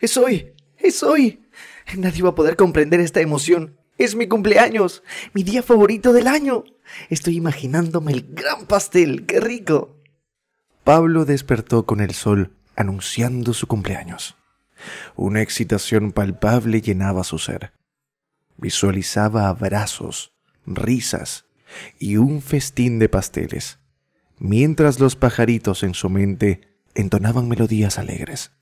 Es hoy, es hoy. Nadie va a poder comprender esta emoción. Es mi cumpleaños, mi día favorito del año. Estoy imaginándome el gran pastel, qué rico. Pablo despertó con el sol anunciando su cumpleaños. Una excitación palpable llenaba su ser. Visualizaba abrazos, risas y un festín de pasteles, mientras los pajaritos en su mente entonaban melodías alegres.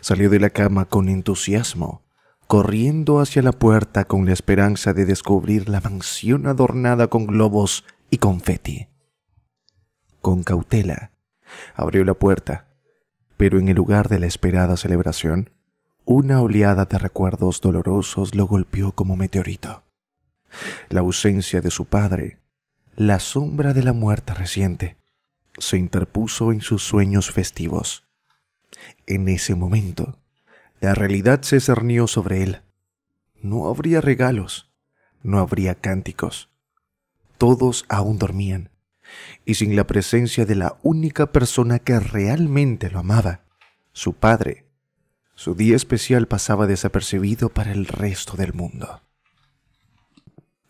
Salió de la cama con entusiasmo, corriendo hacia la puerta con la esperanza de descubrir la mansión adornada con globos y confeti. Con cautela, abrió la puerta, pero en el lugar de la esperada celebración, una oleada de recuerdos dolorosos lo golpeó como meteorito. La ausencia de su padre, la sombra de la muerte reciente, se interpuso en sus sueños festivos en ese momento. La realidad se cernió sobre él. No habría regalos, no habría cánticos. Todos aún dormían, y sin la presencia de la única persona que realmente lo amaba, su padre, su día especial pasaba desapercibido para el resto del mundo.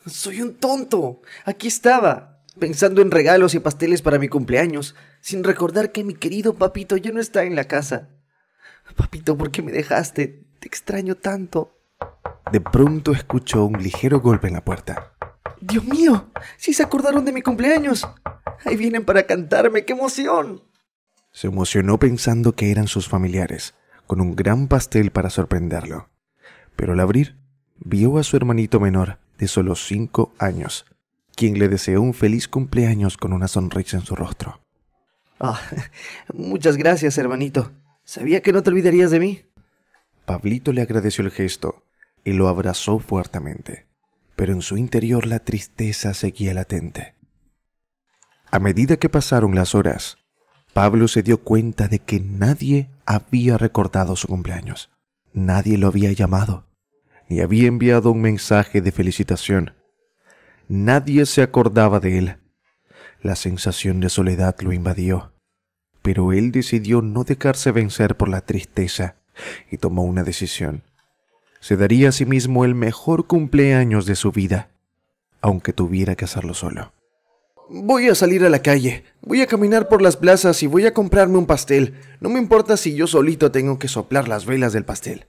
Soy un tonto. Aquí estaba pensando en regalos y pasteles para mi cumpleaños, sin recordar que mi querido papito ya no está en la casa. Papito, ¿por qué me dejaste? Te extraño tanto. De pronto escuchó un ligero golpe en la puerta. Dios mío, sí se acordaron de mi cumpleaños. Ahí vienen para cantarme, qué emoción. Se emocionó pensando que eran sus familiares, con un gran pastel para sorprenderlo. Pero al abrir, vio a su hermanito menor, de solo cinco años, quien le deseó un feliz cumpleaños con una sonrisa en su rostro. Ah, muchas gracias, hermanito. Sabía que no te olvidarías de mí. Pablito le agradeció el gesto y lo abrazó fuertemente, pero en su interior la tristeza seguía latente. A medida que pasaron las horas, Pablo se dio cuenta de que nadie había recordado su cumpleaños. Nadie lo había llamado, ni había enviado un mensaje de felicitación. Nadie se acordaba de él. La sensación de soledad lo invadió, pero él decidió no dejarse vencer por la tristeza y tomó una decisión. Se daría a sí mismo el mejor cumpleaños de su vida, aunque tuviera que hacerlo solo. Voy a salir a la calle, voy a caminar por las plazas y voy a comprarme un pastel. No me importa si yo solito tengo que soplar las velas del pastel.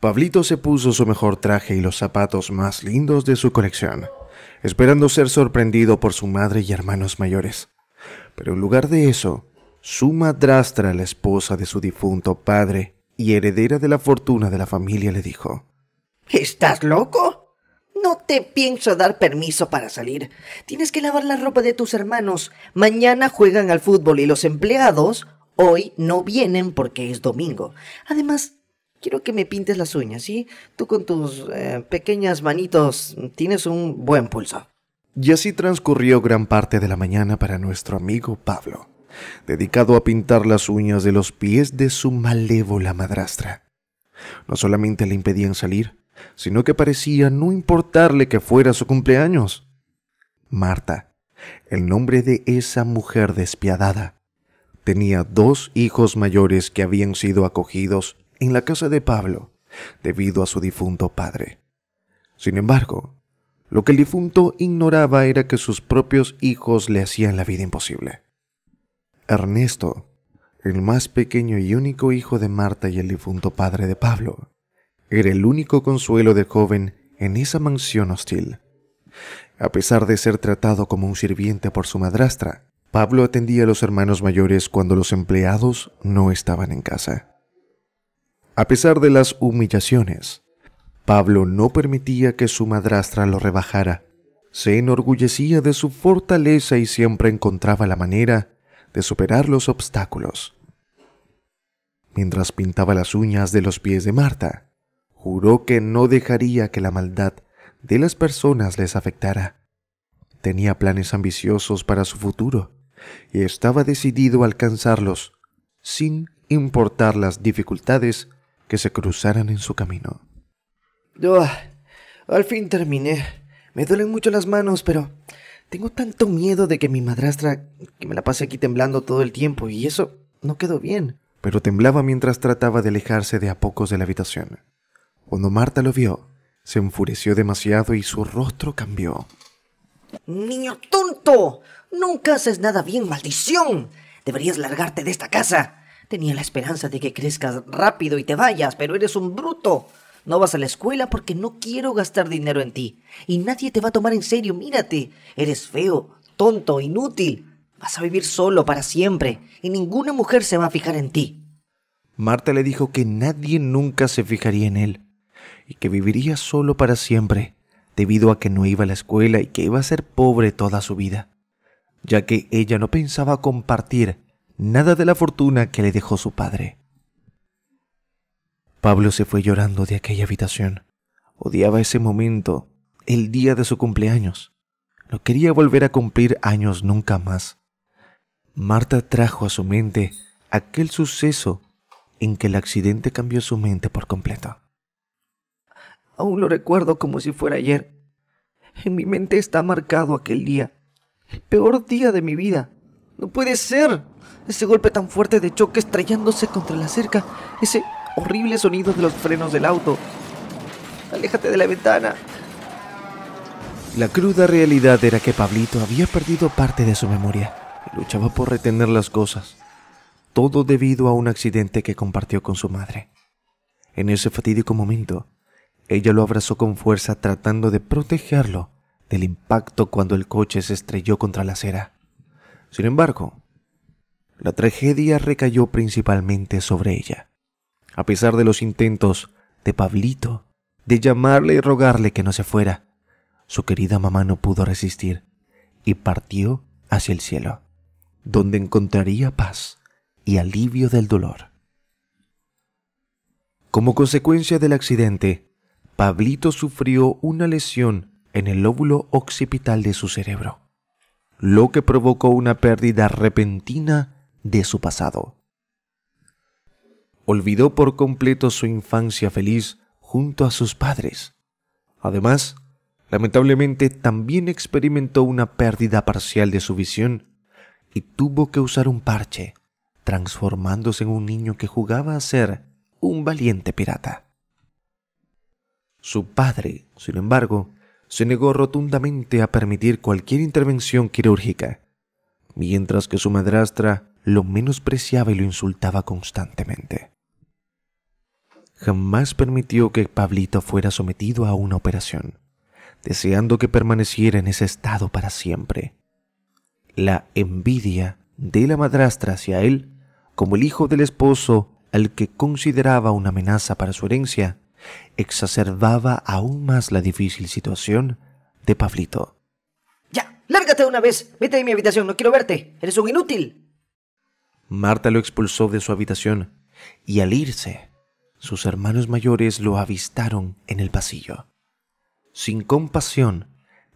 Pablito se puso su mejor traje y los zapatos más lindos de su colección esperando ser sorprendido por su madre y hermanos mayores. Pero en lugar de eso, su madrastra, la esposa de su difunto padre y heredera de la fortuna de la familia, le dijo, ¿Estás loco? No te pienso dar permiso para salir. Tienes que lavar la ropa de tus hermanos. Mañana juegan al fútbol y los empleados hoy no vienen porque es domingo. Además, quiero que me pintes las uñas, ¿sí? Tú con tus eh, pequeñas manitos tienes un buen pulso. Y así transcurrió gran parte de la mañana para nuestro amigo Pablo, dedicado a pintar las uñas de los pies de su malévola madrastra. No solamente le impedían salir, sino que parecía no importarle que fuera su cumpleaños. Marta, el nombre de esa mujer despiadada, tenía dos hijos mayores que habían sido acogidos en la casa de Pablo debido a su difunto padre. Sin embargo, lo que el difunto ignoraba era que sus propios hijos le hacían la vida imposible. Ernesto, el más pequeño y único hijo de Marta y el difunto padre de Pablo, era el único consuelo de joven en esa mansión hostil. A pesar de ser tratado como un sirviente por su madrastra, Pablo atendía a los hermanos mayores cuando los empleados no estaban en casa. A pesar de las humillaciones, Pablo no permitía que su madrastra lo rebajara. Se enorgullecía de su fortaleza y siempre encontraba la manera de superar los obstáculos. Mientras pintaba las uñas de los pies de Marta, juró que no dejaría que la maldad de las personas les afectara. Tenía planes ambiciosos para su futuro y estaba decidido a alcanzarlos, sin importar las dificultades que se cruzaran en su camino. Yo al fin terminé. Me duelen mucho las manos, pero tengo tanto miedo de que mi madrastra que me la pase aquí temblando todo el tiempo y eso no quedó bien. Pero temblaba mientras trataba de alejarse de a pocos de la habitación. Cuando Marta lo vio, se enfureció demasiado y su rostro cambió. Niño tonto, nunca haces nada bien, maldición. Deberías largarte de esta casa. Tenía la esperanza de que crezcas rápido y te vayas, pero eres un bruto. No vas a la escuela porque no quiero gastar dinero en ti. Y nadie te va a tomar en serio, mírate. Eres feo, tonto, inútil. Vas a vivir solo para siempre. Y ninguna mujer se va a fijar en ti. Marta le dijo que nadie nunca se fijaría en él. Y que viviría solo para siempre, debido a que no iba a la escuela y que iba a ser pobre toda su vida. Ya que ella no pensaba compartir nada de la fortuna que le dejó su padre. Pablo se fue llorando de aquella habitación. Odiaba ese momento, el día de su cumpleaños. No quería volver a cumplir años nunca más. Marta trajo a su mente aquel suceso en que el accidente cambió su mente por completo. Aún lo recuerdo como si fuera ayer. En mi mente está marcado aquel día, el peor día de mi vida. No puede ser, ese golpe tan fuerte de choque estrellándose contra la cerca, ese horrible sonido de los frenos del auto. Aléjate de la ventana. La cruda realidad era que Pablito había perdido parte de su memoria y luchaba por retener las cosas, todo debido a un accidente que compartió con su madre. En ese fatídico momento, ella lo abrazó con fuerza tratando de protegerlo del impacto cuando el coche se estrelló contra la acera. Sin embargo, la tragedia recayó principalmente sobre ella. A pesar de los intentos de Pablito de llamarle y rogarle que no se fuera, su querida mamá no pudo resistir y partió hacia el cielo, donde encontraría paz y alivio del dolor. Como consecuencia del accidente, Pablito sufrió una lesión en el lóbulo occipital de su cerebro, lo que provocó una pérdida repentina de su pasado. Olvidó por completo su infancia feliz junto a sus padres. Además, lamentablemente también experimentó una pérdida parcial de su visión y tuvo que usar un parche, transformándose en un niño que jugaba a ser un valiente pirata. Su padre, sin embargo, se negó rotundamente a permitir cualquier intervención quirúrgica, mientras que su madrastra lo menospreciaba y lo insultaba constantemente. Jamás permitió que Pablito fuera sometido a una operación, deseando que permaneciera en ese estado para siempre. La envidia de la madrastra hacia él, como el hijo del esposo al que consideraba una amenaza para su herencia, exacerbaba aún más la difícil situación de Pablito. ¡Ya! ¡Lárgate de una vez! ¡Vete de mi habitación! ¡No quiero verte! ¡Eres un inútil! Marta lo expulsó de su habitación y al irse, sus hermanos mayores lo avistaron en el pasillo. Sin compasión,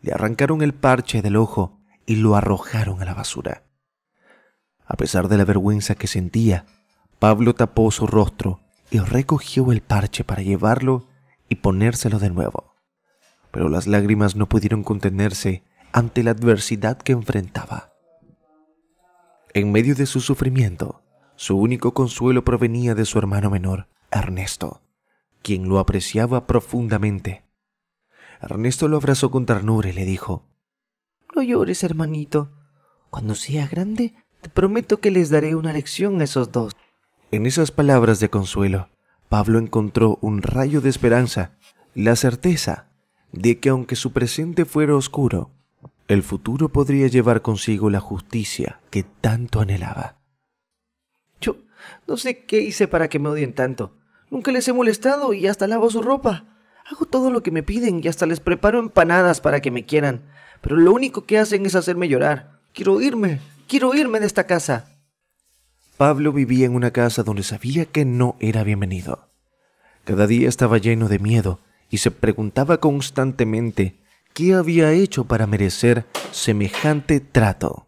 le arrancaron el parche del ojo y lo arrojaron a la basura. A pesar de la vergüenza que sentía, Pablo tapó su rostro y recogió el parche para llevarlo y ponérselo de nuevo. Pero las lágrimas no pudieron contenerse ante la adversidad que enfrentaba. En medio de su sufrimiento, su único consuelo provenía de su hermano menor, Ernesto, quien lo apreciaba profundamente. Ernesto lo abrazó con ternura y le dijo, No llores, hermanito. Cuando seas grande, te prometo que les daré una lección a esos dos. En esas palabras de consuelo, Pablo encontró un rayo de esperanza, la certeza de que aunque su presente fuera oscuro, el futuro podría llevar consigo la justicia que tanto anhelaba. Yo no sé qué hice para que me odien tanto. Nunca les he molestado y hasta lavo su ropa. Hago todo lo que me piden y hasta les preparo empanadas para que me quieran. Pero lo único que hacen es hacerme llorar. Quiero irme, quiero irme de esta casa. Pablo vivía en una casa donde sabía que no era bienvenido. Cada día estaba lleno de miedo y se preguntaba constantemente ¿Qué había hecho para merecer semejante trato?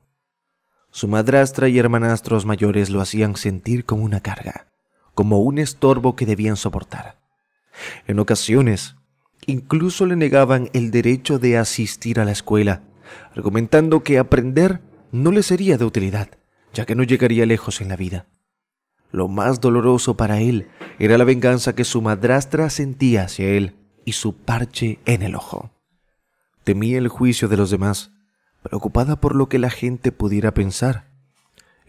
Su madrastra y hermanastros mayores lo hacían sentir como una carga, como un estorbo que debían soportar. En ocasiones, incluso le negaban el derecho de asistir a la escuela, argumentando que aprender no le sería de utilidad, ya que no llegaría lejos en la vida. Lo más doloroso para él era la venganza que su madrastra sentía hacia él y su parche en el ojo. Temía el juicio de los demás, preocupada por lo que la gente pudiera pensar,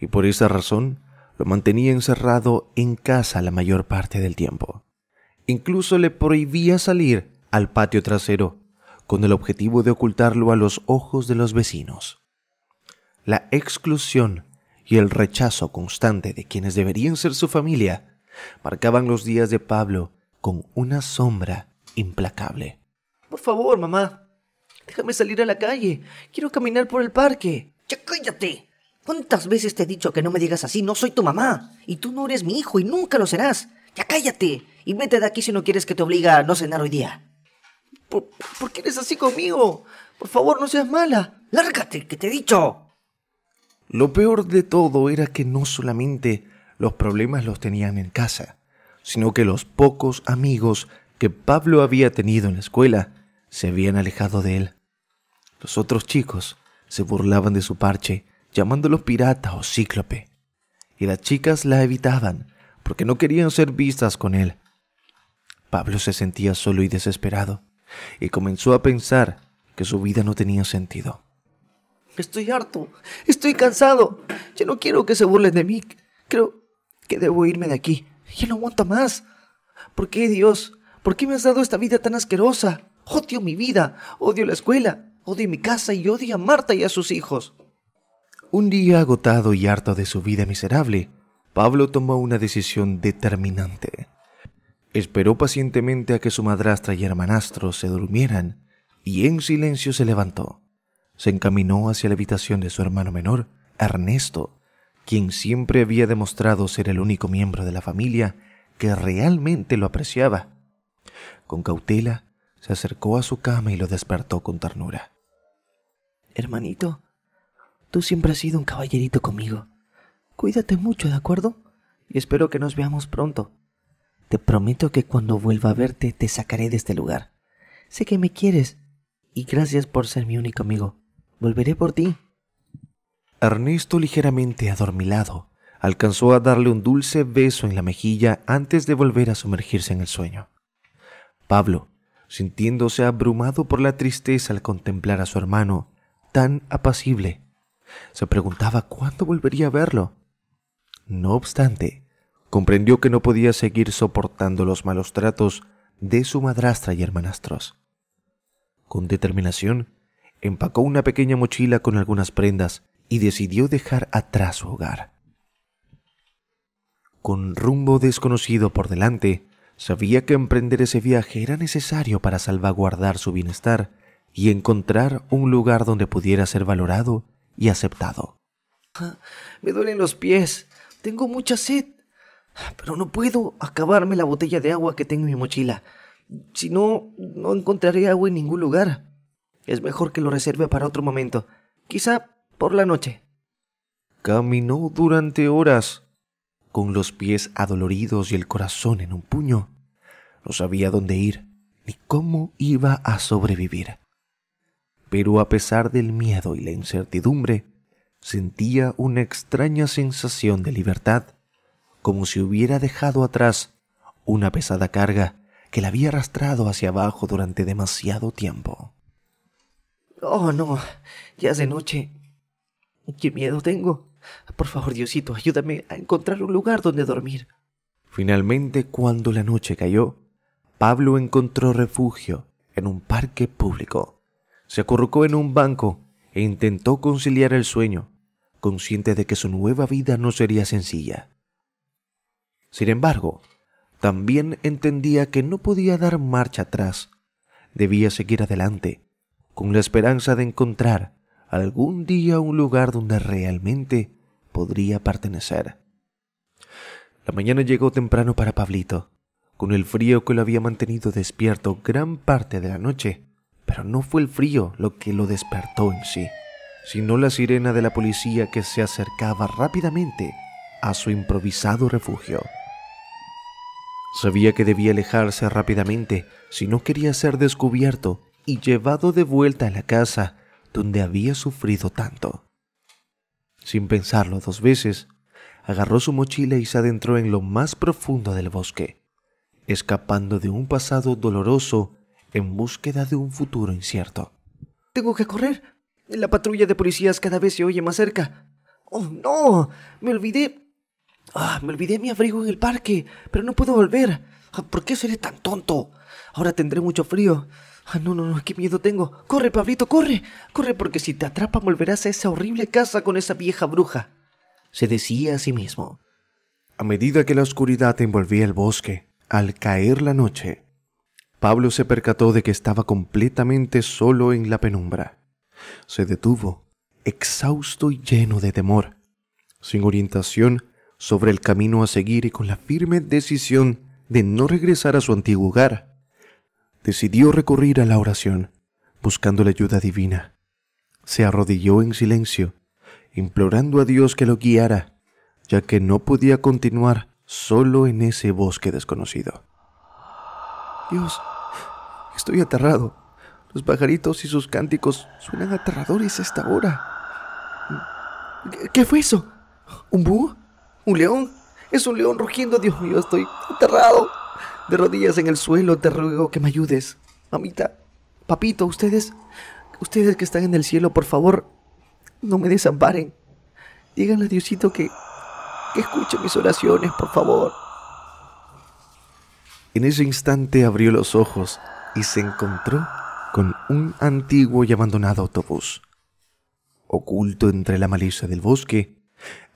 y por esa razón lo mantenía encerrado en casa la mayor parte del tiempo. Incluso le prohibía salir al patio trasero, con el objetivo de ocultarlo a los ojos de los vecinos. La exclusión y el rechazo constante de quienes deberían ser su familia marcaban los días de Pablo con una sombra implacable. Por favor, mamá, Déjame salir a la calle. Quiero caminar por el parque. Ya cállate. ¿Cuántas veces te he dicho que no me digas así? No soy tu mamá. Y tú no eres mi hijo y nunca lo serás. Ya cállate. Y vete de aquí si no quieres que te obliga a no cenar hoy día. ¿Por, por qué eres así conmigo? Por favor, no seas mala. Lárgate, que te he dicho. Lo peor de todo era que no solamente los problemas los tenían en casa, sino que los pocos amigos que Pablo había tenido en la escuela se habían alejado de él. Los otros chicos se burlaban de su parche, llamándolo pirata o cíclope, y las chicas la evitaban porque no querían ser vistas con él. Pablo se sentía solo y desesperado, y comenzó a pensar que su vida no tenía sentido. Estoy harto, estoy cansado, Yo no quiero que se burlen de mí. Creo que debo irme de aquí, ya no aguanto más. ¿Por qué, Dios? ¿Por qué me has dado esta vida tan asquerosa? Odio mi vida, odio la escuela, Odia mi casa y odia a Marta y a sus hijos. Un día agotado y harto de su vida miserable, Pablo tomó una decisión determinante. Esperó pacientemente a que su madrastra y hermanastro se durmieran y en silencio se levantó. Se encaminó hacia la habitación de su hermano menor, Ernesto, quien siempre había demostrado ser el único miembro de la familia que realmente lo apreciaba. Con cautela, se acercó a su cama y lo despertó con ternura hermanito. Tú siempre has sido un caballerito conmigo. Cuídate mucho, ¿de acuerdo? Y espero que nos veamos pronto. Te prometo que cuando vuelva a verte te sacaré de este lugar. Sé que me quieres y gracias por ser mi único amigo. Volveré por ti. Ernesto, ligeramente adormilado, alcanzó a darle un dulce beso en la mejilla antes de volver a sumergirse en el sueño. Pablo, sintiéndose abrumado por la tristeza al contemplar a su hermano, tan apacible. Se preguntaba cuándo volvería a verlo. No obstante, comprendió que no podía seguir soportando los malos tratos de su madrastra y hermanastros. Con determinación, empacó una pequeña mochila con algunas prendas y decidió dejar atrás su hogar. Con rumbo desconocido por delante, sabía que emprender ese viaje era necesario para salvaguardar su bienestar y encontrar un lugar donde pudiera ser valorado y aceptado. Me duelen los pies, tengo mucha sed, pero no puedo acabarme la botella de agua que tengo en mi mochila. Si no, no encontraré agua en ningún lugar. Es mejor que lo reserve para otro momento, quizá por la noche. Caminó durante horas, con los pies adoloridos y el corazón en un puño. No sabía dónde ir ni cómo iba a sobrevivir pero a pesar del miedo y la incertidumbre, sentía una extraña sensación de libertad, como si hubiera dejado atrás una pesada carga que la había arrastrado hacia abajo durante demasiado tiempo. Oh, no, ya es de noche. Qué miedo tengo. Por favor, Diosito, ayúdame a encontrar un lugar donde dormir. Finalmente, cuando la noche cayó, Pablo encontró refugio en un parque público se acurrucó en un banco e intentó conciliar el sueño, consciente de que su nueva vida no sería sencilla. Sin embargo, también entendía que no podía dar marcha atrás. Debía seguir adelante, con la esperanza de encontrar algún día un lugar donde realmente podría pertenecer. La mañana llegó temprano para Pablito. Con el frío que lo había mantenido despierto gran parte de la noche, pero no fue el frío lo que lo despertó en sí, sino la sirena de la policía que se acercaba rápidamente a su improvisado refugio. Sabía que debía alejarse rápidamente si no quería ser descubierto y llevado de vuelta a la casa donde había sufrido tanto. Sin pensarlo dos veces, agarró su mochila y se adentró en lo más profundo del bosque, escapando de un pasado doloroso en búsqueda de un futuro incierto. Tengo que correr. La patrulla de policías cada vez se oye más cerca. ¡Oh, no! Me olvidé. Ah, me olvidé mi abrigo en el parque, pero no puedo volver. Ah, ¿Por qué seré tan tonto? Ahora tendré mucho frío. Ah, no, no, no, qué miedo tengo. Corre, Pablito, corre. Corre porque si te atrapa volverás a esa horrible casa con esa vieja bruja. Se decía a sí mismo. A medida que la oscuridad envolvía el bosque, al caer la noche, Pablo se percató de que estaba completamente solo en la penumbra. Se detuvo, exhausto y lleno de temor, sin orientación sobre el camino a seguir y con la firme decisión de no regresar a su antiguo hogar. Decidió recurrir a la oración, buscando la ayuda divina. Se arrodilló en silencio, implorando a Dios que lo guiara, ya que no podía continuar solo en ese bosque desconocido. Dios, Estoy aterrado. Los pajaritos y sus cánticos suenan aterradores a esta hora. ¿Qué fue eso? ¿Un búho? ¿Un león? Es un león rugiendo, Dios mío, estoy aterrado. De rodillas en el suelo, te ruego que me ayudes. Mamita, papito, ustedes, ustedes que están en el cielo, por favor, no me desamparen. Díganle a Diosito que, que escuche mis oraciones, por favor. En ese instante abrió los ojos y se encontró con un antiguo y abandonado autobús. Oculto entre la maleza del bosque,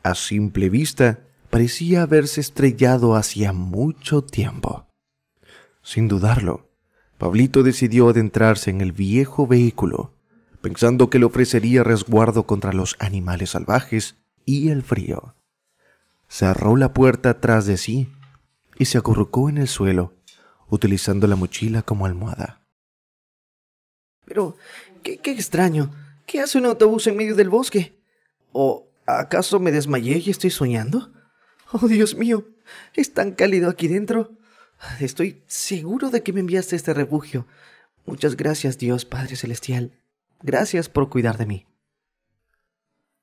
a simple vista parecía haberse estrellado hacía mucho tiempo. Sin dudarlo, Pablito decidió adentrarse en el viejo vehículo, pensando que le ofrecería resguardo contra los animales salvajes y el frío. Cerró la puerta tras de sí y se acurrucó en el suelo utilizando la mochila como almohada. Pero, qué, extraño. ¿Qué hace un autobús en medio del bosque? ¿O acaso me desmayé y estoy soñando? Oh, Dios mío, es tan cálido aquí dentro. Estoy seguro de que me enviaste este refugio. Muchas gracias, Dios Padre Celestial. Gracias por cuidar de mí.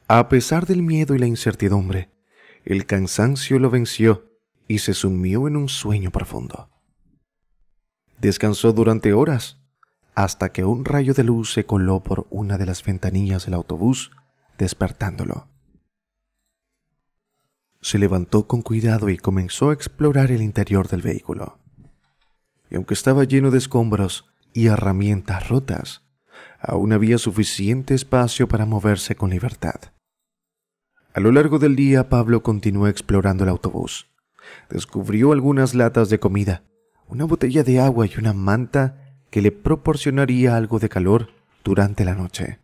A pesar del miedo y la incertidumbre, el cansancio lo venció y se sumió en un sueño profundo. Descansó durante horas, hasta que un rayo de luz se coló por una de las ventanillas del autobús, despertándolo. Se levantó con cuidado y comenzó a explorar el interior del vehículo. Y aunque estaba lleno de escombros y herramientas rotas, aún había suficiente espacio para moverse con libertad. A lo largo del día, Pablo continuó explorando el autobús. Descubrió algunas latas de comida, una botella de agua y una manta que le proporcionaría algo de calor durante la noche.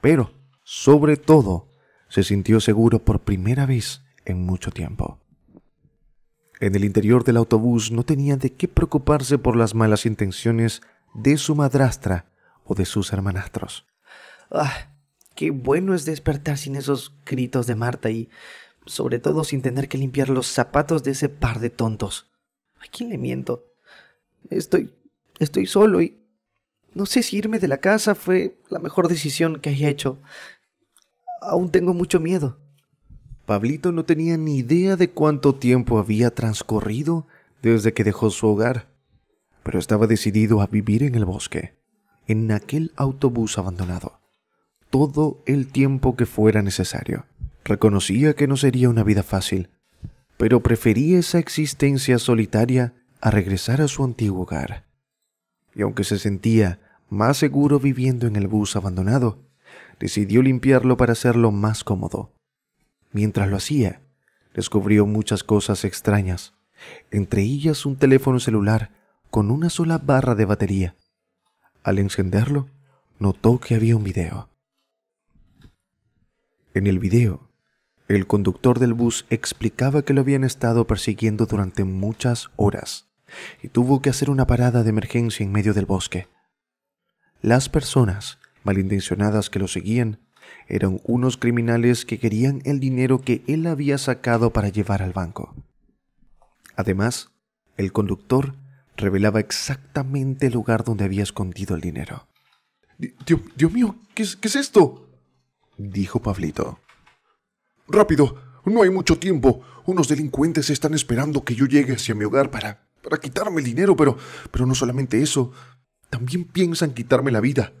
Pero, sobre todo, se sintió seguro por primera vez en mucho tiempo. En el interior del autobús no tenía de qué preocuparse por las malas intenciones de su madrastra o de sus hermanastros. ¡Ah! ¡Qué bueno es despertar sin esos gritos de Marta y, sobre todo, sin tener que limpiar los zapatos de ese par de tontos! ¿A quién le miento? Estoy. estoy solo y. No sé si irme de la casa fue la mejor decisión que haya hecho. Aún tengo mucho miedo. Pablito no tenía ni idea de cuánto tiempo había transcurrido desde que dejó su hogar, pero estaba decidido a vivir en el bosque, en aquel autobús abandonado, todo el tiempo que fuera necesario. Reconocía que no sería una vida fácil, pero prefería esa existencia solitaria a regresar a su antiguo hogar. Y aunque se sentía más seguro viviendo en el bus abandonado, decidió limpiarlo para hacerlo más cómodo. Mientras lo hacía, descubrió muchas cosas extrañas, entre ellas un teléfono celular con una sola barra de batería. Al encenderlo, notó que había un video. En el video, el conductor del bus explicaba que lo habían estado persiguiendo durante muchas horas y tuvo que hacer una parada de emergencia en medio del bosque. Las personas malintencionadas que lo seguían eran unos criminales que querían el dinero que él había sacado para llevar al banco. Además, el conductor revelaba exactamente el lugar donde había escondido el dinero. Dios, mío, ¿qué es, esto? dijo Pablito. Rápido, no hay mucho tiempo. Unos delincuentes están esperando que yo llegue hacia mi hogar para, para quitarme el dinero, pero, pero no solamente eso. También piensan quitarme la vida.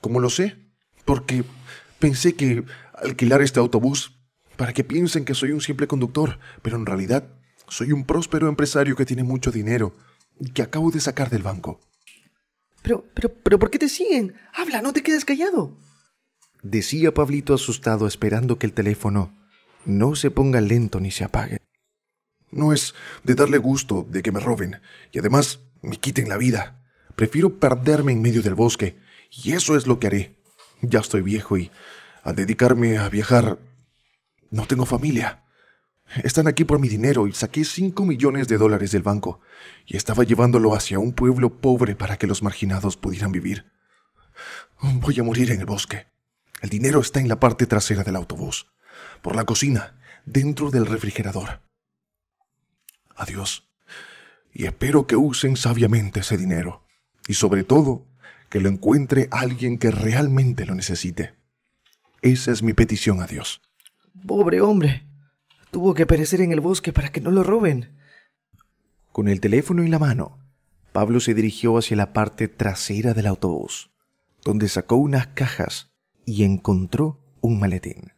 cómo lo sé? Porque pensé que alquilar este autobús para que piensen que soy un simple conductor, pero en realidad soy un próspero empresario que tiene mucho dinero y que acabo de sacar del banco. Pero, pero, pero, ¿por qué te siguen? Habla, no te quedes callado. Decía Pablito asustado esperando que el teléfono no se ponga lento ni se apague. No es de darle gusto de que me roben y además me quiten la vida. Prefiero perderme en medio del bosque y eso es lo que haré. Ya estoy viejo y al dedicarme a viajar no tengo familia. Están aquí por mi dinero y saqué 5 millones de dólares del banco y estaba llevándolo hacia un pueblo pobre para que los marginados pudieran vivir. Voy a morir en el bosque. El dinero está en la parte trasera del autobús por la cocina, dentro del refrigerador. Adiós. Y espero que usen sabiamente ese dinero. Y sobre todo, que lo encuentre alguien que realmente lo necesite. Esa es mi petición a Dios. Pobre hombre. Tuvo que perecer en el bosque para que no lo roben. Con el teléfono en la mano, Pablo se dirigió hacia la parte trasera del autobús, donde sacó unas cajas y encontró un maletín.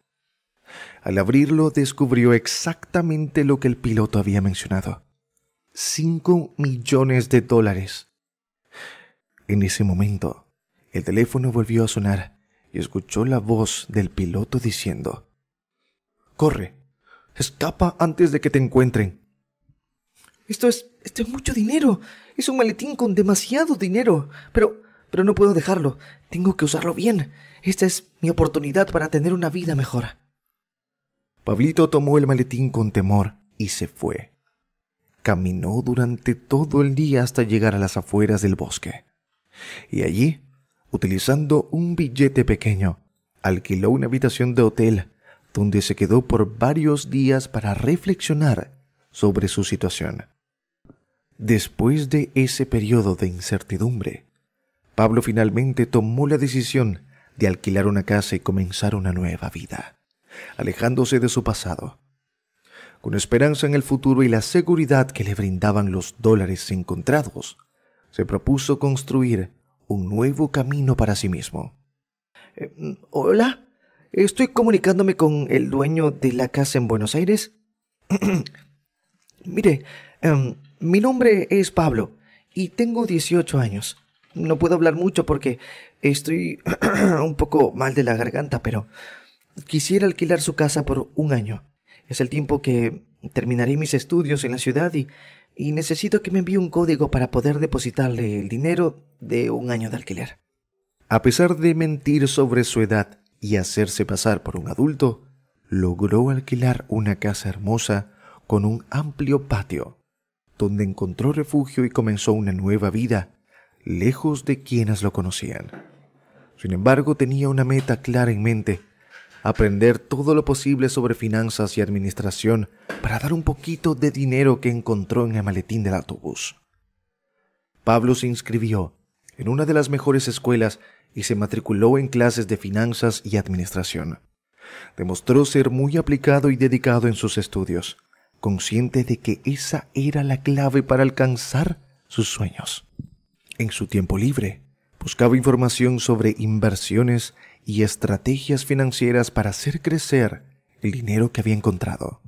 Al abrirlo descubrió exactamente lo que el piloto había mencionado. 5 millones de dólares. En ese momento, el teléfono volvió a sonar y escuchó la voz del piloto diciendo, Corre, escapa antes de que te encuentren. Esto es, es mucho dinero. Es un maletín con demasiado dinero. Pero, pero no puedo dejarlo. Tengo que usarlo bien. Esta es mi oportunidad para tener una vida mejor. Pablito tomó el maletín con temor y se fue. Caminó durante todo el día hasta llegar a las afueras del bosque. Y allí, utilizando un billete pequeño, alquiló una habitación de hotel donde se quedó por varios días para reflexionar sobre su situación. Después de ese periodo de incertidumbre, Pablo finalmente tomó la decisión de alquilar una casa y comenzar una nueva vida alejándose de su pasado, con esperanza en el futuro y la seguridad que le brindaban los dólares encontrados, se propuso construir un nuevo camino para sí mismo. Eh, hola, estoy comunicándome con el dueño de la casa en Buenos Aires. Mire, em, mi nombre es Pablo y tengo 18 años. No puedo hablar mucho porque estoy un poco mal de la garganta, pero Quisiera alquilar su casa por un año. Es el tiempo que terminaré mis estudios en la ciudad y, necesito que me envíe un código para poder depositarle el dinero de un año de alquiler. A pesar de mentir sobre su edad y hacerse pasar por un adulto, logró alquilar una casa hermosa con un amplio patio, donde encontró refugio y comenzó una nueva vida, lejos de quienes lo conocían. Sin embargo, tenía una meta clara en mente, aprender todo lo posible sobre finanzas y administración para dar un poquito de dinero que encontró en el maletín del autobús. Pablo se inscribió en una de las mejores escuelas y se matriculó en clases de finanzas y administración. Demostró ser muy aplicado y dedicado en sus estudios, consciente de que esa era la clave para alcanzar sus sueños. En su tiempo libre, buscaba información sobre inversiones y estrategias financieras para hacer crecer el dinero que había encontrado.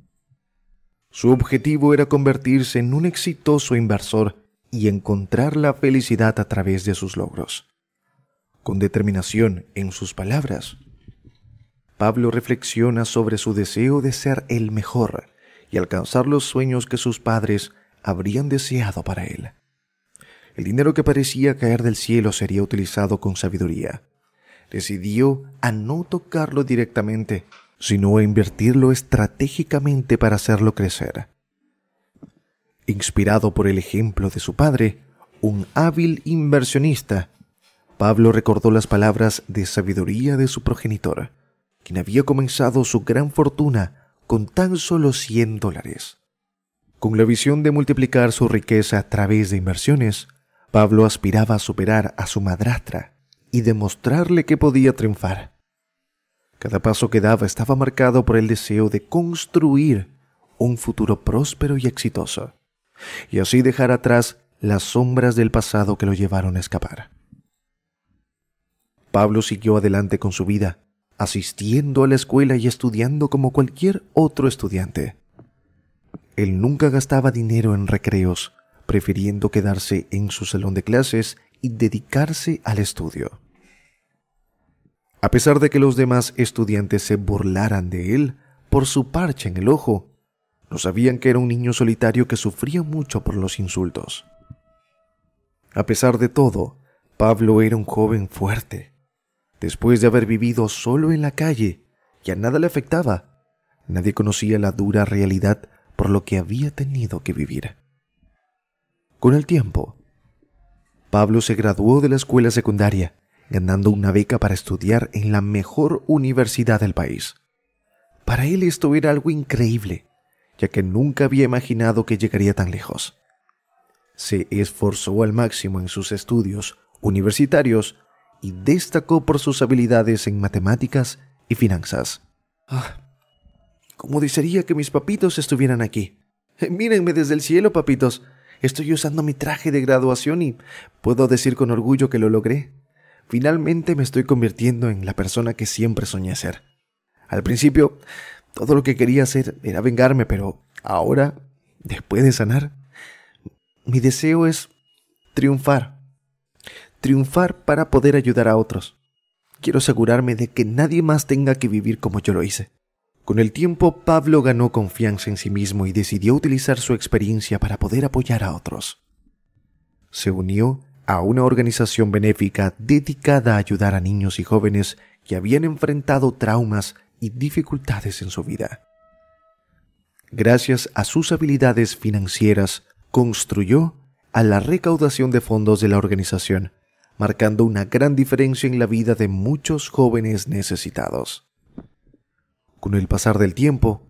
Su objetivo era convertirse en un exitoso inversor y encontrar la felicidad a través de sus logros. Con determinación en sus palabras, Pablo reflexiona sobre su deseo de ser el mejor y alcanzar los sueños que sus padres habrían deseado para él. El dinero que parecía caer del cielo sería utilizado con sabiduría decidió a no tocarlo directamente, sino a invertirlo estratégicamente para hacerlo crecer. Inspirado por el ejemplo de su padre, un hábil inversionista, Pablo recordó las palabras de sabiduría de su progenitor, quien había comenzado su gran fortuna con tan solo 100 dólares. Con la visión de multiplicar su riqueza a través de inversiones, Pablo aspiraba a superar a su madrastra, y demostrarle que podía triunfar. Cada paso que daba estaba marcado por el deseo de construir un futuro próspero y exitoso, y así dejar atrás las sombras del pasado que lo llevaron a escapar. Pablo siguió adelante con su vida, asistiendo a la escuela y estudiando como cualquier otro estudiante. Él nunca gastaba dinero en recreos, prefiriendo quedarse en su salón de clases y dedicarse al estudio. A pesar de que los demás estudiantes se burlaran de él por su parche en el ojo, no sabían que era un niño solitario que sufría mucho por los insultos. A pesar de todo, Pablo era un joven fuerte. Después de haber vivido solo en la calle, ya nada le afectaba. Nadie conocía la dura realidad por lo que había tenido que vivir. Con el tiempo, Pablo se graduó de la escuela secundaria ganando una beca para estudiar en la mejor universidad del país. Para él esto era algo increíble, ya que nunca había imaginado que llegaría tan lejos. Se esforzó al máximo en sus estudios universitarios y destacó por sus habilidades en matemáticas y finanzas. Ah, cómo desearía que mis papitos estuvieran aquí. Eh, mírenme desde el cielo, papitos. Estoy usando mi traje de graduación y puedo decir con orgullo que lo logré finalmente me estoy convirtiendo en la persona que siempre soñé ser. Al principio, todo lo que quería hacer era vengarme, pero ahora, después de sanar, mi deseo es triunfar. Triunfar para poder ayudar a otros. Quiero asegurarme de que nadie más tenga que vivir como yo lo hice. Con el tiempo, Pablo ganó confianza en sí mismo y decidió utilizar su experiencia para poder apoyar a otros. Se unió a una organización benéfica dedicada a ayudar a niños y jóvenes que habían enfrentado traumas y dificultades en su vida. Gracias a sus habilidades financieras, construyó a la recaudación de fondos de la organización, marcando una gran diferencia en la vida de muchos jóvenes necesitados. Con el pasar del tiempo,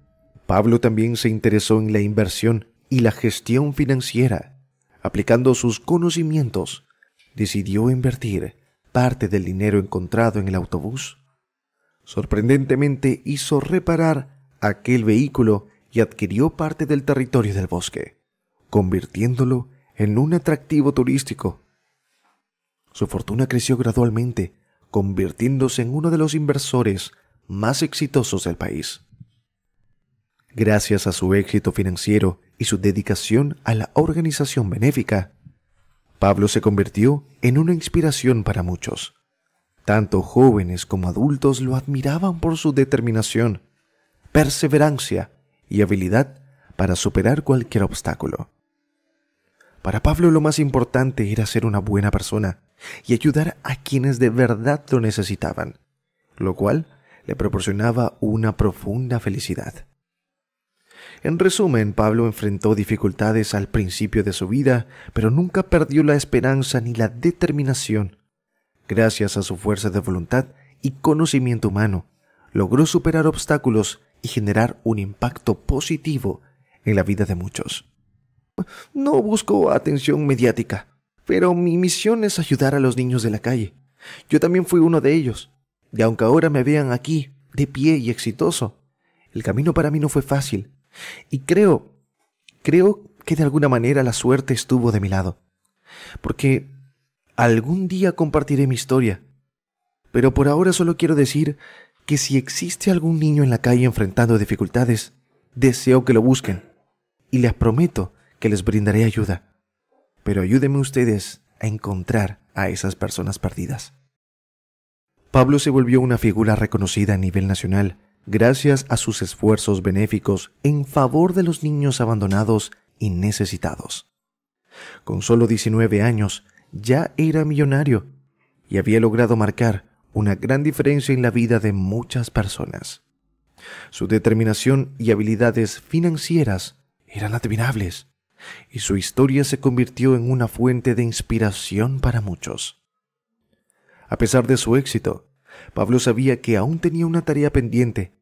Pablo también se interesó en la inversión y la gestión financiera, aplicando sus conocimientos decidió invertir parte del dinero encontrado en el autobús. Sorprendentemente hizo reparar aquel vehículo y adquirió parte del territorio del bosque, convirtiéndolo en un atractivo turístico. Su fortuna creció gradualmente, convirtiéndose en uno de los inversores más exitosos del país. Gracias a su éxito financiero y su dedicación a la organización benéfica, Pablo se convirtió en una inspiración para muchos. Tanto jóvenes como adultos lo admiraban por su determinación, perseverancia y habilidad para superar cualquier obstáculo. Para Pablo lo más importante era ser una buena persona y ayudar a quienes de verdad lo necesitaban, lo cual le proporcionaba una profunda felicidad. En resumen, Pablo enfrentó dificultades al principio de su vida, pero nunca perdió la esperanza ni la determinación. Gracias a su fuerza de voluntad y conocimiento humano, logró superar obstáculos y generar un impacto positivo en la vida de muchos. No busco atención mediática, pero mi misión es ayudar a los niños de la calle. Yo también fui uno de ellos, y aunque ahora me vean aquí, de pie y exitoso, el camino para mí no fue fácil, y creo, creo que de alguna manera la suerte estuvo de mi lado. Porque algún día compartiré mi historia. Pero por ahora solo quiero decir que si existe algún niño en la calle enfrentando dificultades, deseo que lo busquen. Y les prometo que les brindaré ayuda. Pero ayúdenme ustedes a encontrar a esas personas perdidas. Pablo se volvió una figura reconocida a nivel nacional gracias a sus esfuerzos benéficos en favor de los niños abandonados y necesitados. Con solo 19 años ya era millonario y había logrado marcar una gran diferencia en la vida de muchas personas. Su determinación y habilidades financieras eran admirables y su historia se convirtió en una fuente de inspiración para muchos. A pesar de su éxito, Pablo sabía que aún tenía una tarea pendiente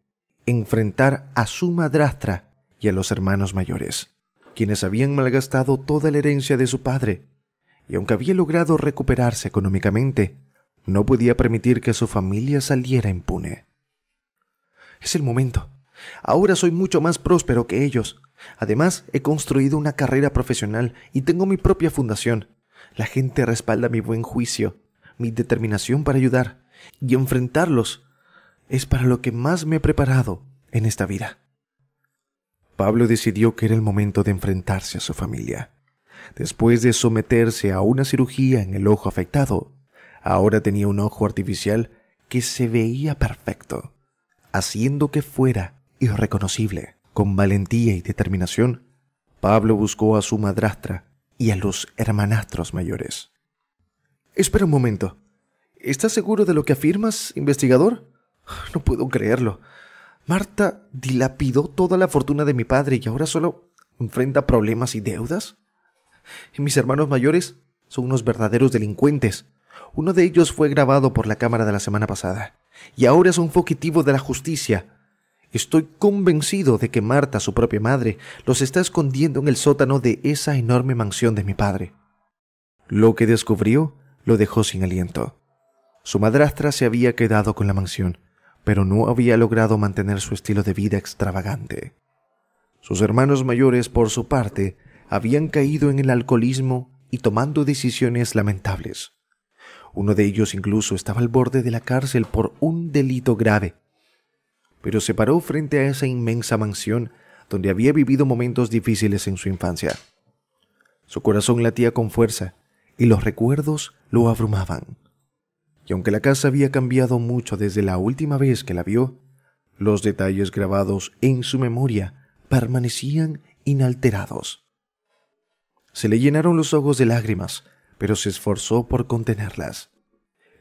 enfrentar a su madrastra y a los hermanos mayores, quienes habían malgastado toda la herencia de su padre, y aunque había logrado recuperarse económicamente, no podía permitir que su familia saliera impune. Es el momento. Ahora soy mucho más próspero que ellos. Además, he construido una carrera profesional y tengo mi propia fundación. La gente respalda mi buen juicio, mi determinación para ayudar y enfrentarlos es para lo que más me he preparado en esta vida. Pablo decidió que era el momento de enfrentarse a su familia. Después de someterse a una cirugía en el ojo afectado, ahora tenía un ojo artificial que se veía perfecto, haciendo que fuera irreconocible. Con valentía y determinación, Pablo buscó a su madrastra y a los hermanastros mayores. Espera un momento. ¿Estás seguro de lo que afirmas, investigador? No puedo creerlo. Marta dilapidó toda la fortuna de mi padre y ahora solo enfrenta problemas y deudas. Y mis hermanos mayores son unos verdaderos delincuentes. Uno de ellos fue grabado por la cámara de la semana pasada y ahora es un fugitivo de la justicia. Estoy convencido de que Marta, su propia madre, los está escondiendo en el sótano de esa enorme mansión de mi padre. Lo que descubrió lo dejó sin aliento. Su madrastra se había quedado con la mansión pero no había logrado mantener su estilo de vida extravagante. Sus hermanos mayores, por su parte, habían caído en el alcoholismo y tomando decisiones lamentables. Uno de ellos incluso estaba al borde de la cárcel por un delito grave. Pero se paró frente a esa inmensa mansión donde había vivido momentos difíciles en su infancia. Su corazón latía con fuerza y los recuerdos lo abrumaban y aunque la casa había cambiado mucho desde la última vez que la vio, los detalles grabados en su memoria permanecían inalterados. Se le llenaron los ojos de lágrimas, pero se esforzó por contenerlas.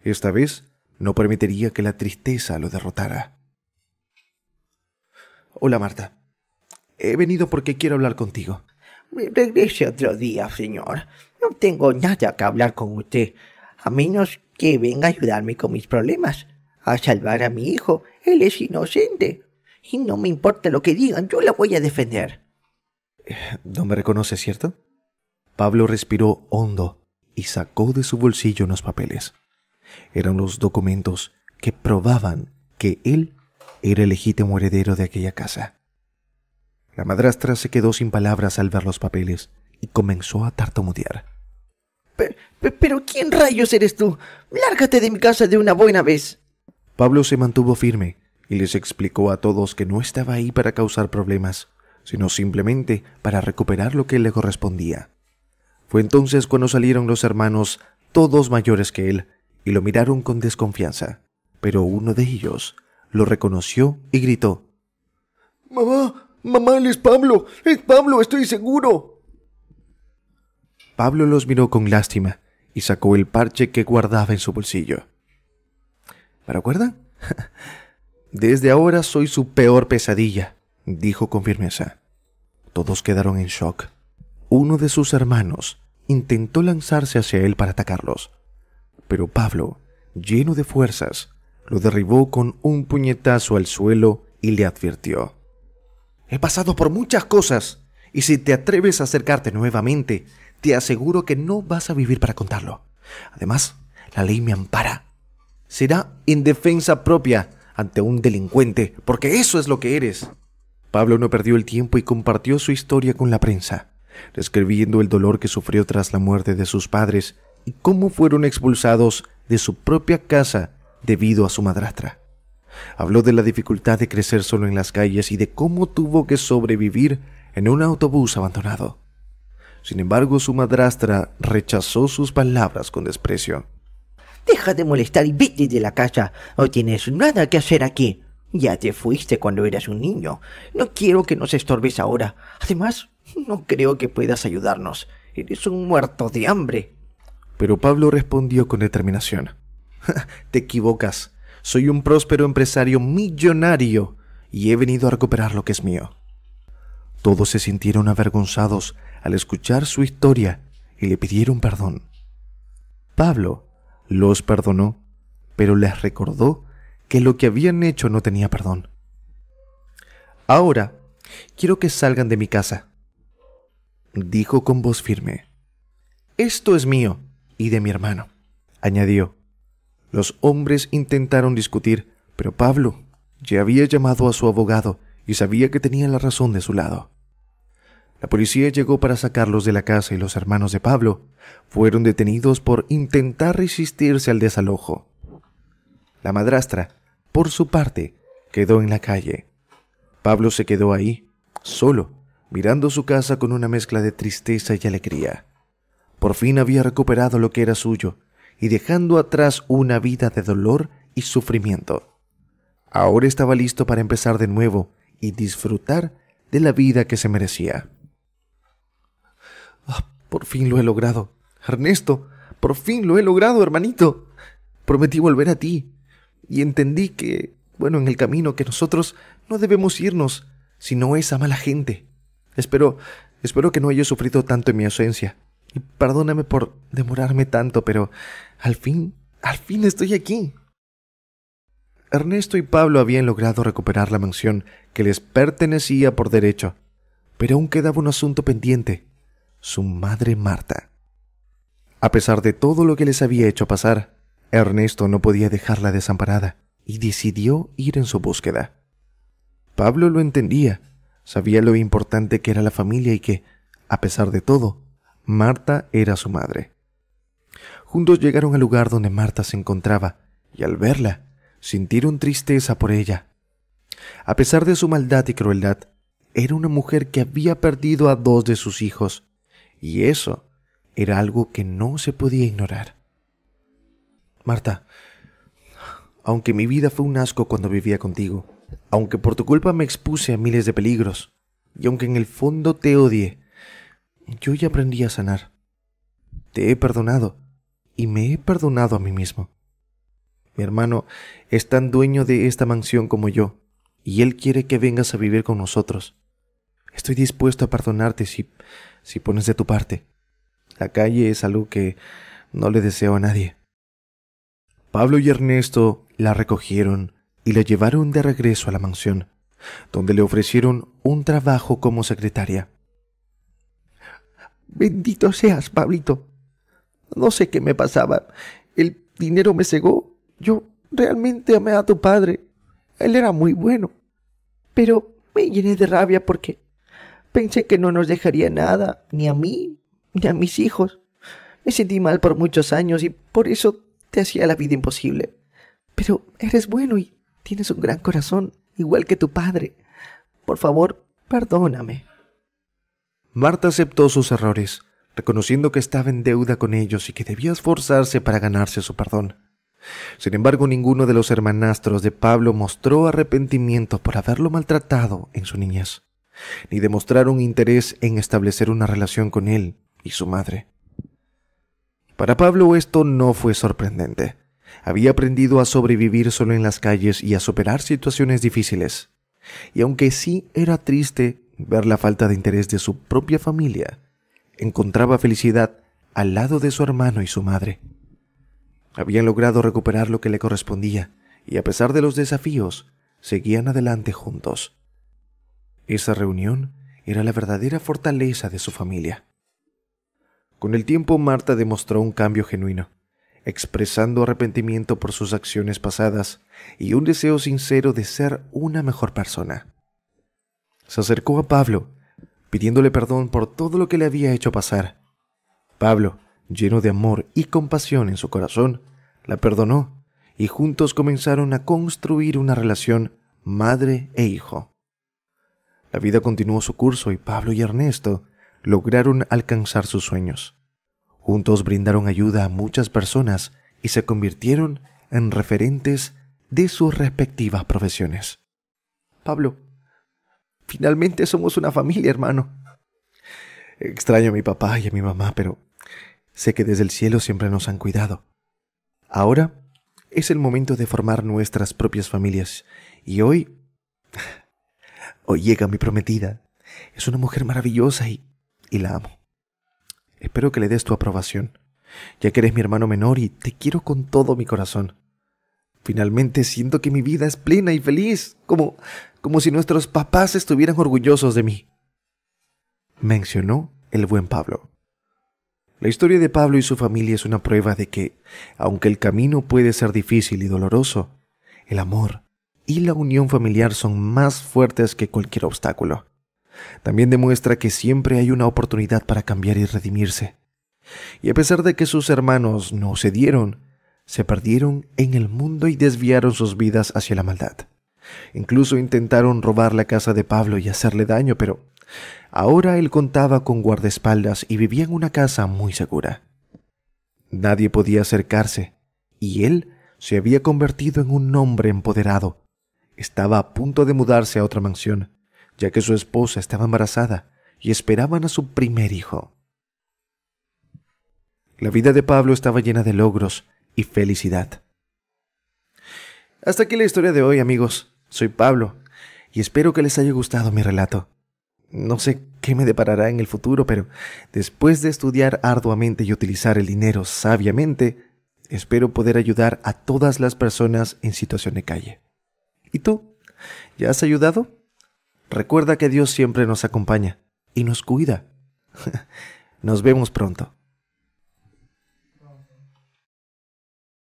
Esta vez no permitiría que la tristeza lo derrotara. Hola Marta. He venido porque quiero hablar contigo. Regrese otro día, señor. No tengo nada que hablar con usted a menos que venga a ayudarme con mis problemas, a salvar a mi hijo. Él es inocente. Y no me importa lo que digan, yo la voy a defender. Eh, no me reconoce, ¿cierto? Pablo respiró hondo y sacó de su bolsillo unos papeles. Eran los documentos que probaban que él era el legítimo heredero de aquella casa. La madrastra se quedó sin palabras al ver los papeles y comenzó a tartamudear. Pero, ¿quién rayos eres tú? Lárgate de mi casa de una buena vez. Pablo se mantuvo firme y les explicó a todos que no estaba ahí para causar problemas, sino simplemente para recuperar lo que le correspondía. Fue entonces cuando salieron los hermanos, todos mayores que él, y lo miraron con desconfianza. Pero uno de ellos lo reconoció y gritó Mamá, mamá, él es Pablo, es Pablo, estoy seguro. Pablo los miró con lástima y sacó el parche que guardaba en su bolsillo. ¿Me acuerdan? Desde ahora soy su peor pesadilla, dijo con firmeza. Todos quedaron en shock. Uno de sus hermanos intentó lanzarse hacia él para atacarlos, pero Pablo, lleno de fuerzas, lo derribó con un puñetazo al suelo y le advirtió. He pasado por muchas cosas, y si te atreves a acercarte nuevamente, te aseguro que no vas a vivir para contarlo. Además, la ley me ampara. Será en defensa propia ante un delincuente, porque eso es lo que eres. Pablo no perdió el tiempo y compartió su historia con la prensa, describiendo el dolor que sufrió tras la muerte de sus padres y cómo fueron expulsados de su propia casa debido a su madrastra. Habló de la dificultad de crecer solo en las calles y de cómo tuvo que sobrevivir en un autobús abandonado. Sin embargo, su madrastra rechazó sus palabras con desprecio. Deja de molestar y vete de la casa. No tienes nada que hacer aquí. Ya te fuiste cuando eras un niño. No quiero que nos estorbes ahora. Además, no creo que puedas ayudarnos. Eres un muerto de hambre. Pero Pablo respondió con determinación. te equivocas. Soy un próspero empresario millonario y he venido a recuperar lo que es mío. Todos se sintieron avergonzados al escuchar su historia y le pidieron perdón. Pablo los perdonó, pero les recordó que lo que habían hecho no tenía perdón. Ahora, quiero que salgan de mi casa, dijo con voz firme. Esto es mío y de mi hermano, añadió. Los hombres intentaron discutir, pero Pablo ya había llamado a su abogado y sabía que tenía la razón de su lado. La policía llegó para sacarlos de la casa y los hermanos de Pablo fueron detenidos por intentar resistirse al desalojo. La madrastra, por su parte, quedó en la calle. Pablo se quedó ahí, solo, mirando su casa con una mezcla de tristeza y alegría. Por fin había recuperado lo que era suyo y dejando atrás una vida de dolor y sufrimiento. Ahora estaba listo para empezar de nuevo y disfrutar de la vida que se merecía. Por fin lo he logrado. Ernesto, por fin lo he logrado, hermanito. Prometí volver a ti. Y entendí que, bueno, en el camino que nosotros no debemos irnos, sino esa mala gente. Espero, espero que no haya sufrido tanto en mi ausencia. Y perdóname por demorarme tanto, pero al fin, al fin estoy aquí. Ernesto y Pablo habían logrado recuperar la mansión que les pertenecía por derecho, pero aún quedaba un asunto pendiente su madre Marta. A pesar de todo lo que les había hecho pasar, Ernesto no podía dejarla desamparada y decidió ir en su búsqueda. Pablo lo entendía, sabía lo importante que era la familia y que, a pesar de todo, Marta era su madre. Juntos llegaron al lugar donde Marta se encontraba, y al verla, sintieron tristeza por ella. A pesar de su maldad y crueldad, era una mujer que había perdido a dos de sus hijos y eso era algo que no se podía ignorar. Marta, aunque mi vida fue un asco cuando vivía contigo, aunque por tu culpa me expuse a miles de peligros, y aunque en el fondo te odie, yo ya aprendí a sanar. Te he perdonado, y me he perdonado a mí mismo. Mi hermano es tan dueño de esta mansión como yo, y él quiere que vengas a vivir con nosotros. Estoy dispuesto a perdonarte si si pones de tu parte. La calle es algo que no le deseo a nadie. Pablo y Ernesto la recogieron y la llevaron de regreso a la mansión, donde le ofrecieron un trabajo como secretaria. Bendito seas, Pablito. No sé qué me pasaba. El dinero me cegó. Yo realmente amé a tu padre. Él era muy bueno. Pero me llené de rabia porque Pensé que no nos dejaría nada, ni a mí, ni a mis hijos. Me sentí mal por muchos años y por eso te hacía la vida imposible. Pero eres bueno y tienes un gran corazón, igual que tu padre. Por favor, perdóname. Marta aceptó sus errores, reconociendo que estaba en deuda con ellos y que debía esforzarse para ganarse su perdón. Sin embargo, ninguno de los hermanastros de Pablo mostró arrepentimiento por haberlo maltratado en su niñez ni un interés en establecer una relación con él y su madre. Para Pablo esto no fue sorprendente. Había aprendido a sobrevivir solo en las calles y a superar situaciones difíciles. Y aunque sí era triste ver la falta de interés de su propia familia, encontraba felicidad al lado de su hermano y su madre. Habían logrado recuperar lo que le correspondía, y a pesar de los desafíos, seguían adelante juntos. Esa reunión era la verdadera fortaleza de su familia. Con el tiempo Marta demostró un cambio genuino, expresando arrepentimiento por sus acciones pasadas y un deseo sincero de ser una mejor persona. Se acercó a Pablo, pidiéndole perdón por todo lo que le había hecho pasar. Pablo, lleno de amor y compasión en su corazón, la perdonó y juntos comenzaron a construir una relación madre e hijo. La vida continuó su curso y Pablo y Ernesto lograron alcanzar sus sueños. Juntos brindaron ayuda a muchas personas y se convirtieron en referentes de sus respectivas profesiones. Pablo, finalmente somos una familia, hermano. Extraño a mi papá y a mi mamá, pero sé que desde el cielo siempre nos han cuidado. Ahora es el momento de formar nuestras propias familias y hoy Hoy llega mi prometida. Es una mujer maravillosa y, y la amo. Espero que le des tu aprobación, ya que eres mi hermano menor y te quiero con todo mi corazón. Finalmente siento que mi vida es plena y feliz, como, como si nuestros papás estuvieran orgullosos de mí. Mencionó el buen Pablo. La historia de Pablo y su familia es una prueba de que, aunque el camino puede ser difícil y doloroso, el amor y la unión familiar son más fuertes que cualquier obstáculo. También demuestra que siempre hay una oportunidad para cambiar y redimirse. Y a pesar de que sus hermanos no cedieron, se perdieron en el mundo y desviaron sus vidas hacia la maldad. Incluso intentaron robar la casa de Pablo y hacerle daño, pero ahora él contaba con guardaespaldas y vivía en una casa muy segura. Nadie podía acercarse, y él se había convertido en un hombre empoderado, estaba a punto de mudarse a otra mansión, ya que su esposa estaba embarazada y esperaban a su primer hijo. La vida de Pablo estaba llena de logros y felicidad. Hasta aquí la historia de hoy, amigos. Soy Pablo y espero que les haya gustado mi relato. No sé qué me deparará en el futuro, pero después de estudiar arduamente y utilizar el dinero sabiamente, espero poder ayudar a todas las personas en situación de calle. ¿Y tú? ¿Ya has ayudado? Recuerda que Dios siempre nos acompaña y nos cuida. nos vemos pronto.